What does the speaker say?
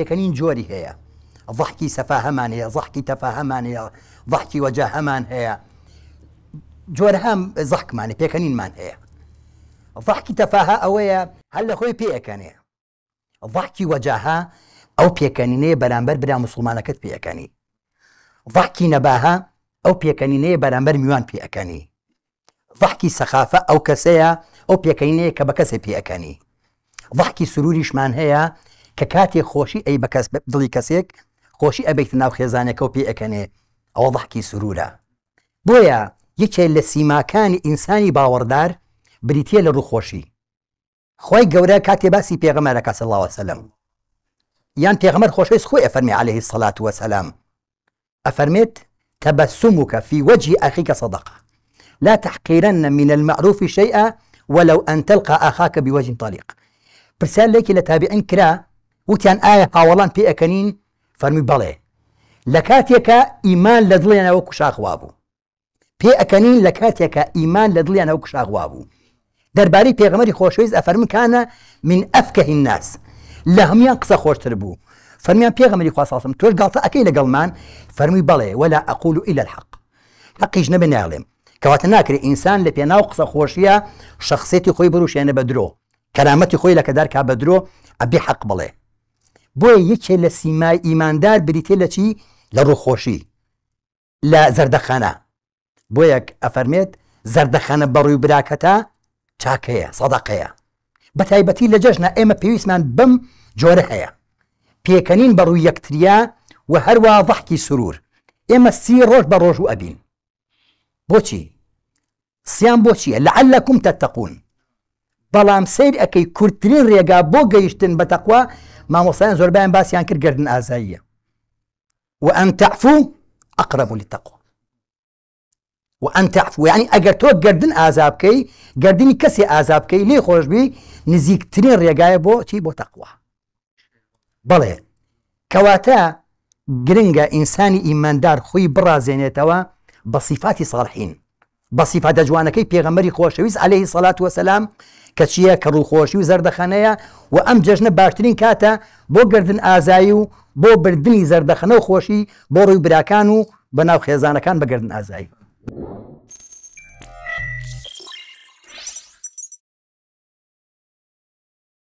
تێکنین جۆری هەیە ضحکی سەفاهەمان هەیە ضحکی تەفاهەمان هەیە ضحکی وەجاهەمان هەیە جۆرە ضحك ماني بيكنين مان هي ضحكي ئەوەیە أويا هل خۆی پێەکەنێ ضحكي وجاها أو پێکەنینەیە برامبر برا مسلمانة كت ضحکی ضحكي نباها أو بەرامبەر برامبر ميوان ضحکی ضحكي سخافة أو كسيا أو کە كبكسي کەسێ ضحكي سروريش مان هي کە کاتێک خۆشی ئەی بە خوشي دڵی کەسێک خۆشی ئەبیت ناو خێزانەکە و پێ ئەەکەنێ ئەوە ضحکی سرورە بۆیە یەکێ لە سیماکانی ئینسانی باوەڕدار بریتە لە ڕوخۆشی خۆی گەورە کاتێ باسی الله سەڵاوە سەلم یان پێغەمەر خۆشەویست خۆی ئەفەرمی عليه الصلاه والسلام افرميت تبسمك في وجه أخيك صدقة لا تحقيرن من المعروف شيئا ولو أن تلقى أخاك بوجه طليق برسال لك لتابعين كرا وتيان آية هاولان بي أكنين فرمي بالي لكاتيك إيمان لدلي أنا وكش أخوابو بي أكنين لكاتيك إيمان لدلي أنا وكش أخوابو درباري بيغمري خوشويز أفرمي كان من أفكه الناس لهم ينقص خوش تربو فرمي بيغمري خواص عصم توش قلت أكي لقلمان فرمي بالي ولا أقول إلا الحق حقي جنب نعلم كوات ناكري إنسان لبي ناقص خوشيا شخصيتي خوي بروش يعني بدرو كرامتي خوي لك دارك بدرو أبي حق بالي بۆیە یەکێ لە سیمای ئیماندار بریتێ لە چی لە ڕووخۆشی لە زەردەخانە بۆ یەک ئەفەرمێت زەردەخانە بەڕووی براکەتە چاکەیە سەدەقەیە بە تایبەتی لە جەژنە ئێمە پێویستمان بم جۆرە هەیە پێکەنین بەڕووی یەکتریا و هەروە ضحکی سرور ئێمە سی ڕۆژ بە ڕۆژ و ئەبین بۆچی سیان بۆچیە لە عەلەکم تەتەقون بلام سير اكي كورترين ڕێگا بو قيشتن بتقوى ما مامۆسایان زور باسییان باس يانكر قردن و وان تعفو ئەقرب و لتەقوا و ئەم تعفو ینی ئەگەر تۆ قردن ئازاب بکەی گردنی کەسی ئازاب بکەی لێ خۆشببی نزیکترین ڕێگایە بۆ چی بۆ تەقوا بڵێ کەواتە گرنگە ئینسانی ئیماندار خۆی بڕازێنێتەوە بە سیفاتی ساڵحین بە سیفا دەجوانەکەی بيغمري خوش عليه الصلاة والسلام کە چییە کە ڕووخۆشی و زەردەخەنەیە و ئەم جەژنە باشترین کاتە بۆ گردن ئازایی و بۆ بردننی زەردەخەنە و خۆشی بۆ ڕووی براکان و بەناو خێزانەکان بەگردن ئازایی.